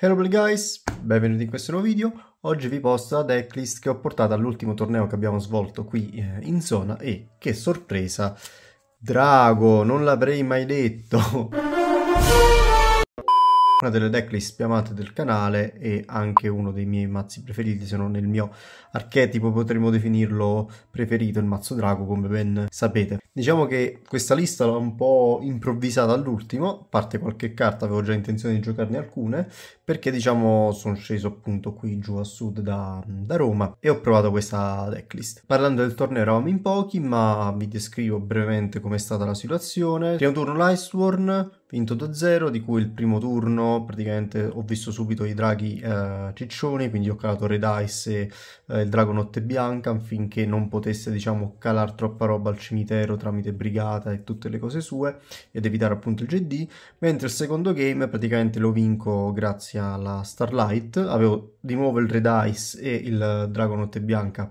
Hello guys, benvenuti in questo nuovo video. Oggi vi posto la decklist che ho portato all'ultimo torneo che abbiamo svolto qui eh, in zona e che sorpresa, Drago, non l'avrei mai detto! una delle decklist più amate del canale e anche uno dei miei mazzi preferiti, se non il mio archetipo potremmo definirlo preferito, il mazzo drago come ben sapete. Diciamo che questa lista l'ho un po' improvvisata all'ultimo, a parte qualche carta avevo già intenzione di giocarne alcune, perché diciamo sono sceso appunto qui giù a sud da, da Roma e ho provato questa decklist. Parlando del torneo eravamo in pochi, ma vi descrivo brevemente com'è stata la situazione. Primo turno Lightsworn, vinto 2-0, di cui il primo turno praticamente ho visto subito i draghi eh, ciccioni, quindi ho calato Red Ice e eh, il drago Notte Bianca affinché non potesse diciamo calare troppa roba al cimitero tramite brigata e tutte le cose sue ed evitare appunto il GD, mentre il secondo game praticamente lo vinco grazie alla Starlight, avevo di nuovo il Red Ice e il eh, drago Notte Bianca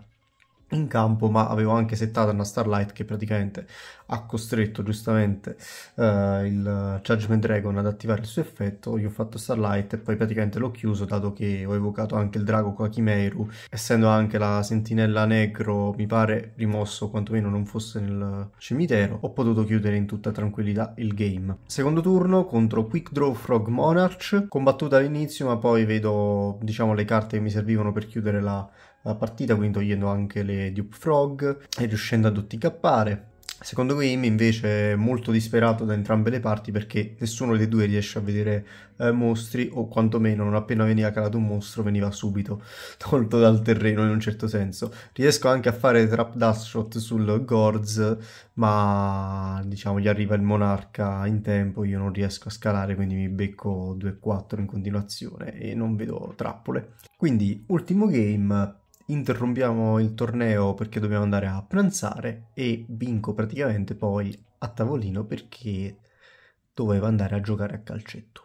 in campo, ma avevo anche settato una Starlight che praticamente ha costretto giustamente eh, il Judgment Dragon ad attivare il suo effetto. Gli ho fatto Starlight e poi praticamente l'ho chiuso, dato che ho evocato anche il drago Kakimeru, essendo anche la sentinella negro, mi pare rimosso quantomeno non fosse nel cimitero. Ho potuto chiudere in tutta tranquillità il game. Secondo turno contro Quick Draw Frog Monarch, combattuta all'inizio, ma poi vedo diciamo le carte che mi servivano per chiudere la la partita, quindi togliendo anche le Dupe Frog e riuscendo ad otticappare. Secondo game invece molto disperato da entrambe le parti perché nessuno dei due riesce a vedere eh, mostri o quantomeno non appena veniva calato un mostro veniva subito tolto dal terreno in un certo senso. Riesco anche a fare trap dash shot sul Gorz ma diciamo gli arriva il monarca in tempo, io non riesco a scalare quindi mi becco 2-4 in continuazione e non vedo trappole. Quindi ultimo game interrompiamo il torneo perché dobbiamo andare a pranzare e vinco praticamente poi a tavolino perché doveva andare a giocare a calcetto.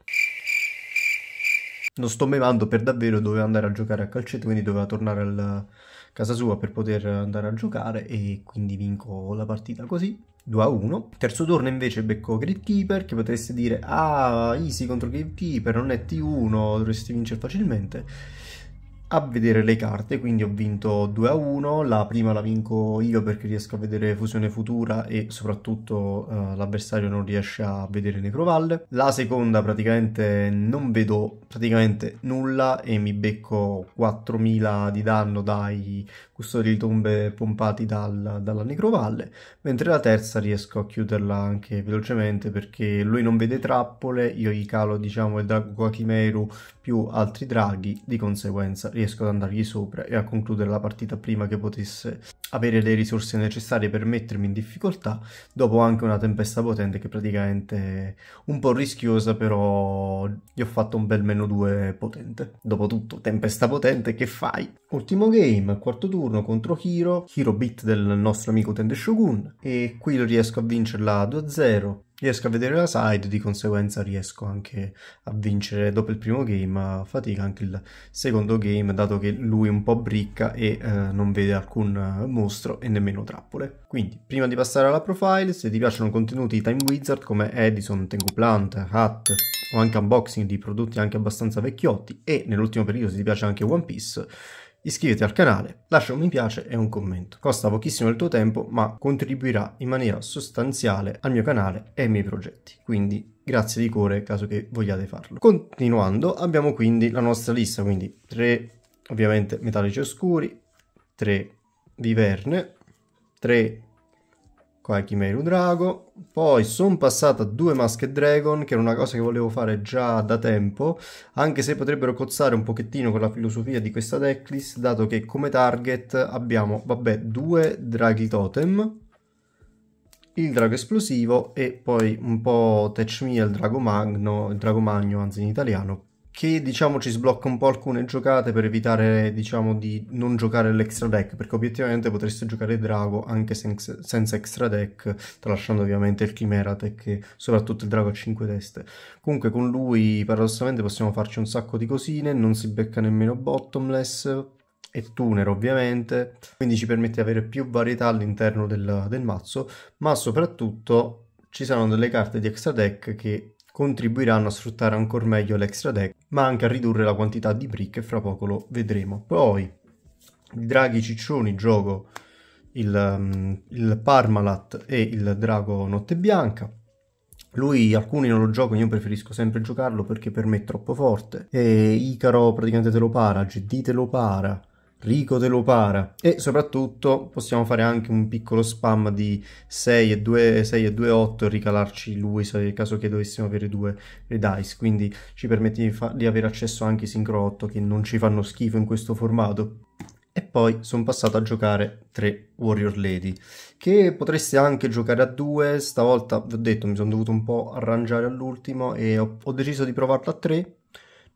Non sto bevando per davvero, doveva andare a giocare a calcetto, quindi doveva tornare a casa sua per poter andare a giocare e quindi vinco la partita così. 2 a 1. Terzo turno invece becco Gatekeeper che potreste dire ah easy contro Gatekeeper non è T1 dovresti vincere facilmente a vedere le carte, quindi ho vinto 2 a 1, la prima la vinco io perché riesco a vedere fusione futura e soprattutto eh, l'avversario non riesce a vedere necrovalle, la seconda praticamente non vedo praticamente nulla e mi becco 4000 di danno dai custodire i tombe pompati dal, dalla necrovalle, mentre la terza riesco a chiuderla anche velocemente perché lui non vede trappole, io gli calo diciamo il drago Kakimeru più altri draghi, di conseguenza riesco ad andargli sopra e a concludere la partita prima che potesse avere le risorse necessarie per mettermi in difficoltà, dopo anche una tempesta potente che praticamente è un po' rischiosa però gli ho fatto un bel meno 2 potente. Dopotutto tempesta potente che fai? Ultimo game, quarto turno turno contro Hiro, Hiro beat del nostro amico Tende Shogun e qui riesco a vincerla 2-0. Riesco a vedere la side, di conseguenza riesco anche a vincere dopo il primo game, ma fatica anche il secondo game, dato che lui è un po' bricca e eh, non vede alcun eh, mostro e nemmeno trappole. Quindi, prima di passare alla profile, se ti piacciono contenuti Time Wizard come Edison, Tengu Plant, Hat o anche unboxing di prodotti anche abbastanza vecchiotti e nell'ultimo periodo se ti piace anche One Piece, Iscriviti al canale, lascia un mi piace e un commento. Costa pochissimo il tuo tempo, ma contribuirà in maniera sostanziale al mio canale e ai miei progetti. Quindi grazie di cuore caso che vogliate farlo. Continuando, abbiamo quindi la nostra lista, quindi 3 ovviamente metallici oscuri, 3 viverne, 3 qualche Meru Drago. Poi sono passato a due Masked Dragon, che era una cosa che volevo fare già da tempo, anche se potrebbero cozzare un pochettino con la filosofia di questa decklist, dato che come target abbiamo, vabbè, due Draghi Totem, il drago esplosivo e poi un po' Tech Me, il drago magno, il drago magno anzi in italiano, che diciamo ci sblocca un po' alcune giocate per evitare diciamo di non giocare l'extra deck perché obiettivamente potreste giocare drago anche sen- senza extra deck tralasciando ovviamente il chimera tech e soprattutto il drago a 5 teste comunque con lui paradossalmente possiamo farci un sacco di cosine non si becca nemmeno bottomless e tuner ovviamente quindi ci permette di avere più varietà all'interno del, del mazzo ma soprattutto ci saranno delle carte di extra deck che contribuiranno a sfruttare ancora meglio l'extra deck, ma anche a ridurre la quantità di brick e fra poco lo vedremo. Poi, i draghi ciccioni gioco il, mm, il Parmalat e il drago Notte Bianca. Lui alcuni non lo gioco, io preferisco sempre giocarlo perché per me è troppo forte. E Icaro praticamente te lo para, GD te lo para, Rico te lo para. e soprattutto possiamo fare anche un piccolo spam di 6 e 2, 6 e 2 8 e ricalarci lui nel caso che dovessimo avere due redice quindi ci permette di, di avere accesso anche ai sincro 8 che non ci fanno schifo in questo formato e poi sono passato a giocare 3 Warrior Lady, che potreste anche giocare a 2, stavolta vi ho detto mi sono dovuto un po' arrangiare all'ultimo e ho, ho deciso di provarlo a 3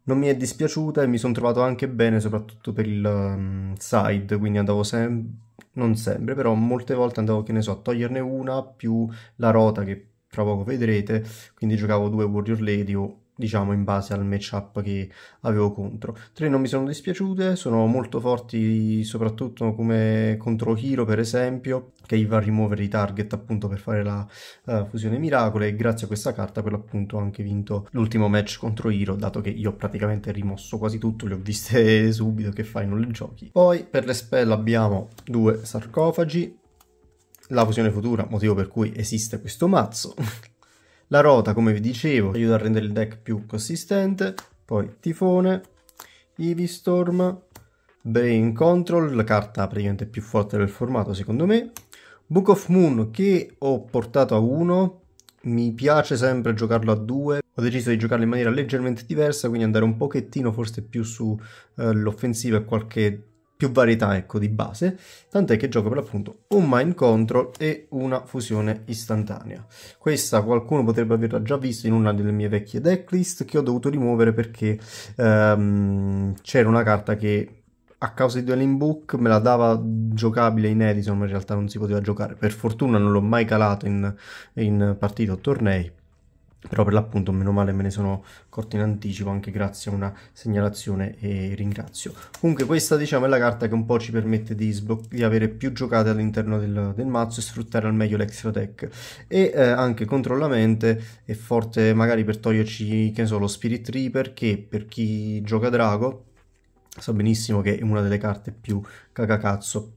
non mi è dispiaciuta e mi sono trovato anche bene, soprattutto per il um, side, quindi andavo sempre, non sempre, però molte volte andavo, che ne so, a toglierne una più la rota che tra poco vedrete, quindi giocavo due Warrior Lady o diciamo in base al matchup che avevo contro. Tre non mi sono dispiaciute, sono molto forti soprattutto come contro Hiro per esempio, che gli va a rimuovere i target appunto per fare la uh, fusione miracolo e grazie a questa carta per l'appunto ho anche vinto l'ultimo match contro Hiro, dato che io ho praticamente rimosso quasi tutto, le ho viste subito che fai non le giochi. Poi per le spell abbiamo due sarcofagi, la fusione futura, motivo per cui esiste questo mazzo. La rota, come vi dicevo, aiuta a rendere il deck più consistente. Poi Tifone, Ivy Storm, Brain Control, la carta praticamente più forte del formato secondo me. Book of Moon che ho portato a 1, mi piace sempre giocarlo a 2. Ho deciso di giocarlo in maniera leggermente diversa, quindi andare un pochettino forse più sull'offensiva eh, uh, e qualche più varietà ecco di base, tant'è che gioco per l'appunto un mind control e una fusione istantanea. Questa qualcuno potrebbe averla già vista in una delle mie vecchie decklist che ho dovuto rimuovere perché um, c'era una carta che a causa di Dueling Book me la dava giocabile in Edison, ma in realtà non si poteva giocare. Per fortuna non l'ho mai calato in, in partita o tornei però per l'appunto meno male me ne sono accorto in anticipo anche grazie a una segnalazione e ringrazio comunque questa diciamo è la carta che un po' ci permette di, di avere più giocate all'interno del, del, mazzo e sfruttare al meglio l'extra deck e eh, anche contro la mente è forte magari per toglierci che ne so lo spirit reaper che per chi gioca drago sa benissimo che è una delle carte più cacacazzo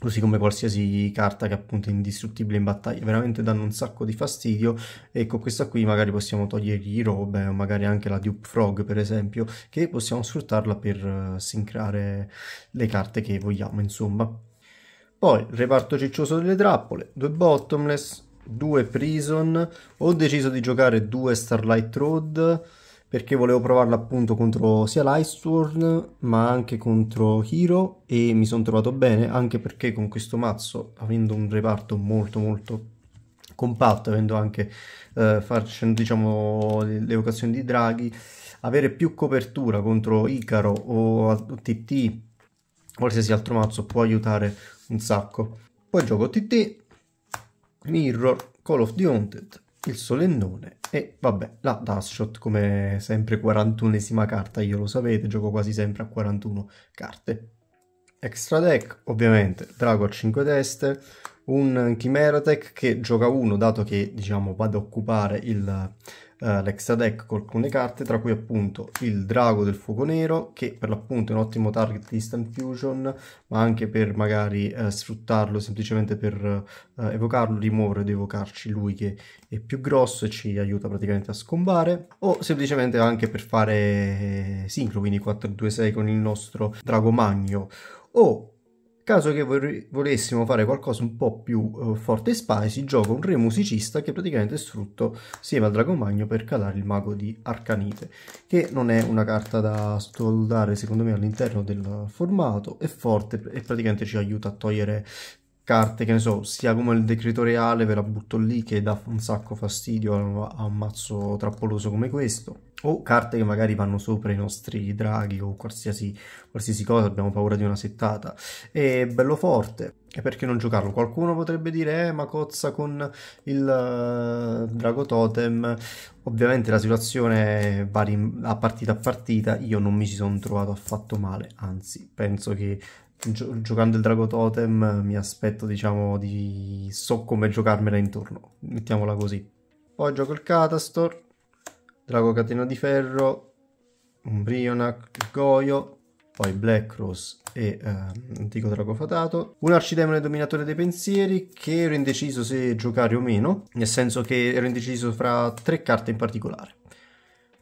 così come qualsiasi carta che appunto è indistruttibile in battaglia, veramente danno un sacco di fastidio e con questa qui magari possiamo togliergli robe o magari anche la Dupe Frog per esempio, che possiamo sfruttarla per eh, sincrare le carte che vogliamo insomma. Poi, reparto ciccioso delle trappole, due bottomless, due prison, ho deciso di giocare due Starlight Road, perché volevo provarla appunto contro sia l'Iceborne ma anche contro Hero e mi sono trovato bene anche perché con questo mazzo avendo un reparto molto molto compatto avendo anche eh, facendo diciamo le vocazioni di draghi avere più copertura contro Icaro o TT qualsiasi altro mazzo può aiutare un sacco poi gioco TT Mirror Call of the Haunted il solennone e vabbè, la Dashot come sempre 41esima carta, io lo sapete, gioco quasi sempre a 41 carte. Extra deck, ovviamente, drago a 5 teste, un Chimera Tech che gioca 1 dato che diciamo vado a occupare il eh, l'extra deck con alcune carte, tra cui appunto il Drago del Fuoco Nero, che per l'appunto è un ottimo target di Instant Fusion, ma anche per magari eh, sfruttarlo semplicemente per eh, evocarlo, rimuovere ed evocarci lui che è più grosso e ci aiuta praticamente a scombare, o semplicemente anche per fare eh, sincro, quindi 4-2-6 con il nostro Drago Magno, o Caso che vorrei, volessimo fare qualcosa un po' più uh, forte e spicy, gioco un re musicista che praticamente è sfrutto insieme al Dragomagno per calare il mago di Arcanite, che non è una carta da sottovalutare secondo me all'interno del formato, è forte e praticamente ci aiuta a togliere carte, che ne so, sia come il decreto reale, ve la butto lì, che dà un sacco fastidio a un mazzo trappoloso come questo, o carte che magari vanno sopra i nostri draghi o qualsiasi, qualsiasi cosa, abbiamo paura di una settata. È bello forte, e perché non giocarlo? Qualcuno potrebbe dire, eh, ma cozza con il uh, Drago Totem. Ovviamente la situazione varia a partita a partita, io non mi ci sono trovato affatto male, anzi, penso che giocando il Drago Totem mi aspetto, diciamo, di... so come giocarmela intorno, mettiamola così. Poi gioco il Catastor, Drago Catena di Ferro, Umbrionac, Goyo, poi Black Rose e eh, Antico Drago Fatato. Un arcidemone dominatore dei pensieri che ero indeciso se giocare o meno, nel senso che ero indeciso fra tre carte in particolare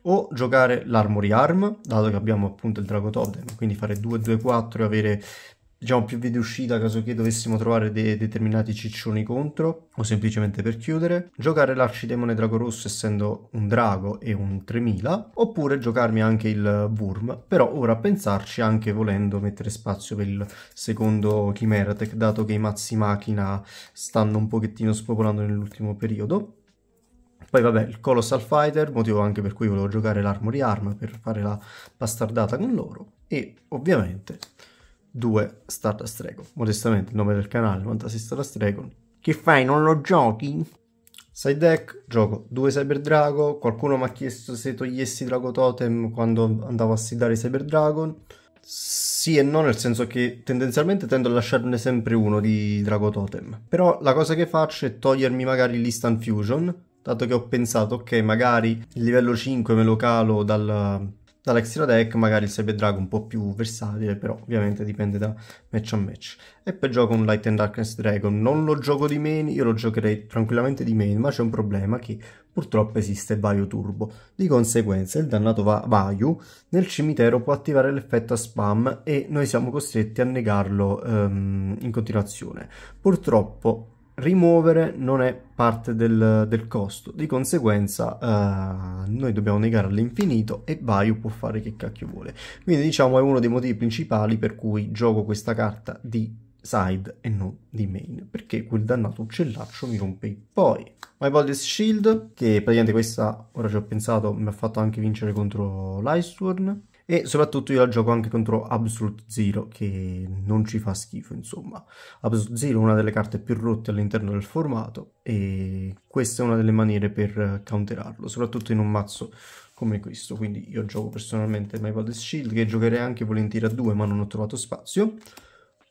o giocare l'Armory Arm, dato che abbiamo appunto il Drago Totem, quindi fare 2-2-4 e avere diciamo più vie di uscita caso che dovessimo trovare de- determinati ciccioni contro o semplicemente per chiudere giocare l'arcidemone drago rosso essendo un drago e un 3000 oppure giocarmi anche il worm però ora pensarci anche volendo mettere spazio per il secondo chimera tech dato che i mazzi macchina stanno un pochettino spopolando nell'ultimo periodo poi vabbè, il Colossal Fighter, motivo anche per cui volevo giocare l'Armory Arm per fare la bastardata con loro. E ovviamente due Stardust Dragon. Modestamente il nome del canale, Fantasy Stardust Dragon. Che fai, non lo giochi? Side deck, gioco due Cyber Dragon. Qualcuno mi ha chiesto se togliessi Drago Totem quando andavo a sidare i Cyber Dragon. Sì e no, nel senso che tendenzialmente tendo a lasciarne sempre uno di Drago Totem. Però la cosa che faccio è togliermi magari l'Instant Fusion, dato che ho pensato, ok, magari il livello 5 me lo calo dal, dalla Deck, magari il Cyber Dragon un po' più versatile, però ovviamente dipende da match a match. E poi gioco un Light and Darkness Dragon, non lo gioco di main, io lo giocherei tranquillamente di main, ma c'è un problema che purtroppo esiste Vaio Turbo. Di conseguenza il dannato va- Vaio nel cimitero può attivare l'effetto spam e noi siamo costretti a negarlo um, in continuazione. Purtroppo rimuovere non è parte del, del costo, di conseguenza eh, noi dobbiamo negare all'infinito e Bayou può fare che cacchio vuole. Quindi diciamo è uno dei motivi principali per cui gioco questa carta di side e non di main, perché quel dannato uccellaccio mi rompe poi. My Body's Shield, che praticamente questa, ora ci ho pensato, mi ha fatto anche vincere contro l'Iceworn e soprattutto io la gioco anche contro Absolute Zero che non ci fa schifo insomma Absolute Zero è una delle carte più rotte all'interno del formato e questa è una delle maniere per counterarlo soprattutto in un mazzo come questo quindi io gioco personalmente My Body's Shield che giocherei anche volentieri a due ma non ho trovato spazio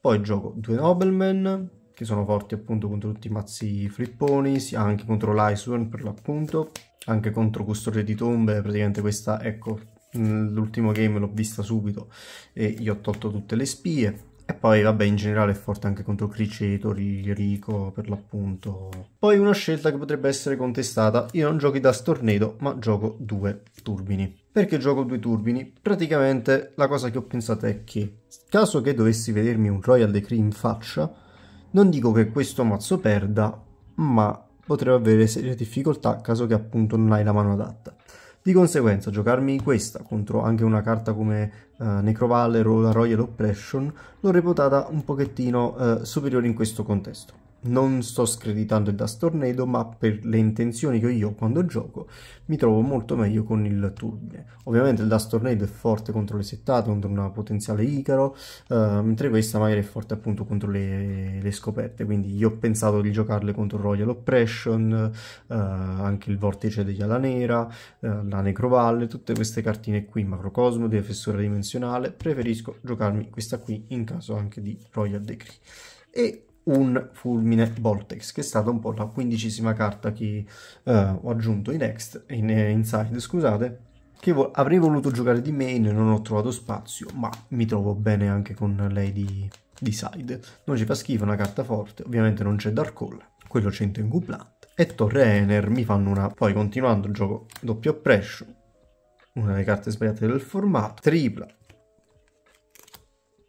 poi gioco due Nobleman che sono forti appunto contro tutti i mazzi fripponi anche contro l'Iceworm per l'appunto anche contro Custode di Tombe praticamente questa ecco l'ultimo game l'ho vista subito e gli ho tolto tutte le spie e poi vabbè in generale è forte anche contro Criceto, Rico per l'appunto. Poi una scelta che potrebbe essere contestata, io non giochi da stornedo ma gioco due turbini. Perché gioco due turbini? Praticamente la cosa che ho pensato è che caso che dovessi vedermi un Royal Decree in faccia, non dico che questo mazzo perda, ma potrebbe avere serie difficoltà caso che appunto non hai la mano adatta. Di conseguenza giocarmi questa contro anche una carta come eh, Necrovaller o la Royal Oppression l'ho reputata un pochettino eh, superiore in questo contesto non sto screditando il Dust Tornado, ma per le intenzioni che ho io quando gioco mi trovo molto meglio con il Turbine. Ovviamente il Dust Tornado è forte contro le settate, contro una potenziale Icaro, eh, mentre questa magari è forte appunto contro le, le, scoperte, quindi io ho pensato di giocarle contro Royal Oppression, eh, anche il Vortice degli Ala Nera, eh, la Necrovalle, tutte queste cartine qui, Macrocosmo, della fessura dimensionale, preferisco giocarmi questa qui in caso anche di Royal Decree. E un fulmine vortex che è stata un po' la quindicesima carta che eh, ho aggiunto in, Ext, in Inside, scusate, che vo avrei voluto giocare di main, non ho trovato spazio, ma mi trovo bene anche con lei di, di side. Non ci fa schifo una carta forte, ovviamente non c'è Dark Hole, quello c'entra in Guplant. E Torre Ener mi fanno una... Poi continuando gioco doppio oppression, una delle carte sbagliate del formato, tripla,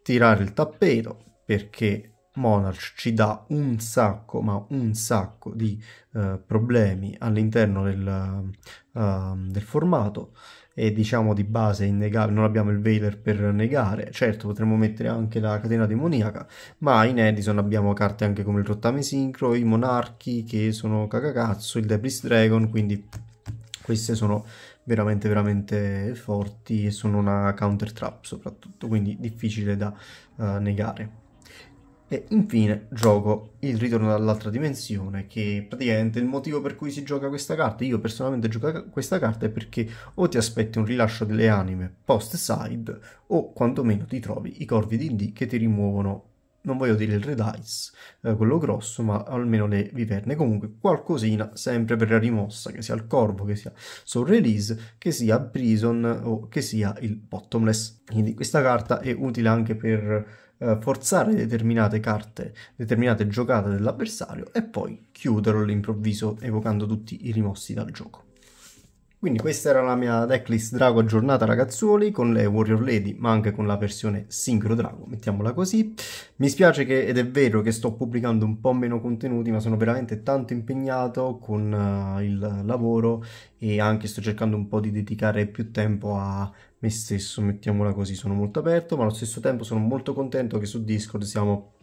tirare il tappeto, perché Monarch ci dà un sacco, ma un sacco di eh, problemi all'interno del, uh, del, formato e diciamo di base innegabile, non abbiamo il Veiler per negare, certo potremmo mettere anche la catena demoniaca, ma in Edison abbiamo carte anche come il Rottame Sincro, i Monarchi che sono cacacazzo, il Debris Dragon, quindi queste sono veramente veramente forti e sono una counter trap soprattutto, quindi difficile da uh, negare. E infine gioco il ritorno dall'altra dimensione, che praticamente il motivo per cui si gioca questa carta, io personalmente gioco questa carta è perché o ti aspetti un rilascio delle anime post-side, o quantomeno ti trovi i corvi di D che ti rimuovono non voglio dire il red ice, eh, quello grosso, ma almeno le viverne. Comunque qualcosina sempre per la rimossa, che sia il corvo, che sia soul release, che sia prison o che sia il bottomless. Quindi questa carta è utile anche per eh, forzare determinate carte, determinate giocate dell'avversario e poi chiuderlo all'improvviso evocando tutti i rimossi dal gioco. Quindi questa era la mia decklist Drago aggiornata ragazzuoli con le Warrior Lady ma anche con la versione sincro Drago, mettiamola così. Mi spiace che, ed è vero che sto pubblicando un po' meno contenuti ma sono veramente tanto impegnato con uh, il lavoro e anche sto cercando un po' di dedicare più tempo a me stesso, mettiamola così, sono molto aperto, ma allo stesso tempo sono molto contento che su Discord siamo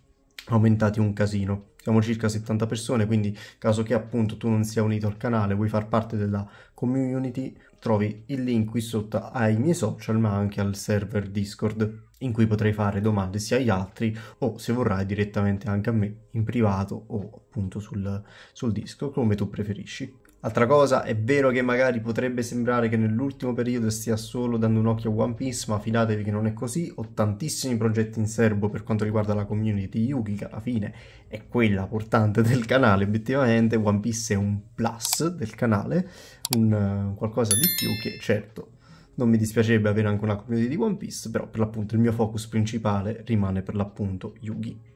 aumentati un casino. Siamo circa 70 persone, quindi caso che appunto tu non sia unito al canale, vuoi far parte della community, trovi il link qui sotto ai miei social, ma anche al server Discord, in cui potrai fare domande sia agli altri o se vorrai direttamente anche a me in privato o appunto sul, sul Discord, come tu preferisci. Altra cosa, è vero che magari potrebbe sembrare che nell'ultimo periodo stia solo dando un occhio a One Piece, ma fidatevi che non è così, ho tantissimi progetti in serbo per quanto riguarda la community Yuki, che alla fine è quella portante del canale, obiettivamente One Piece è un plus del canale, un uh, qualcosa di più che certo non mi dispiacerebbe avere anche una community di One Piece, però per l'appunto il mio focus principale rimane per l'appunto Yugi.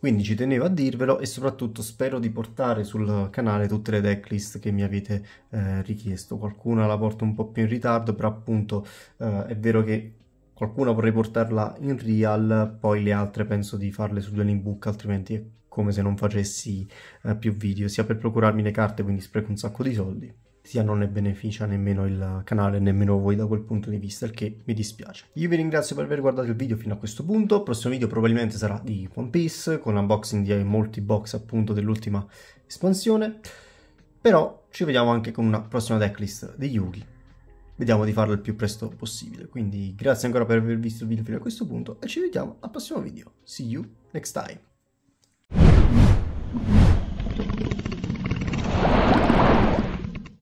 Quindi ci tenevo a dirvelo e soprattutto spero di portare sul canale tutte le decklist che mi avete eh, richiesto. Qualcuna la porto un po' più in ritardo, però appunto eh, è vero che qualcuna vorrei portarla in real, poi le altre penso di farle su Dueling Book, altrimenti è come se non facessi eh, più video, sia per procurarmi le carte, quindi spreco un sacco di soldi, sia non ne beneficia nemmeno il canale, nemmeno voi da quel punto di vista, il che mi dispiace. Io vi ringrazio per aver guardato il video fino a questo punto, il prossimo video probabilmente sarà di One Piece, con unboxing di molti box appunto dell'ultima espansione, però ci vediamo anche con una prossima decklist di Yugi. Vediamo di farlo il più presto possibile, quindi grazie ancora per aver visto il video fino a questo punto e ci vediamo al prossimo video. See you next time!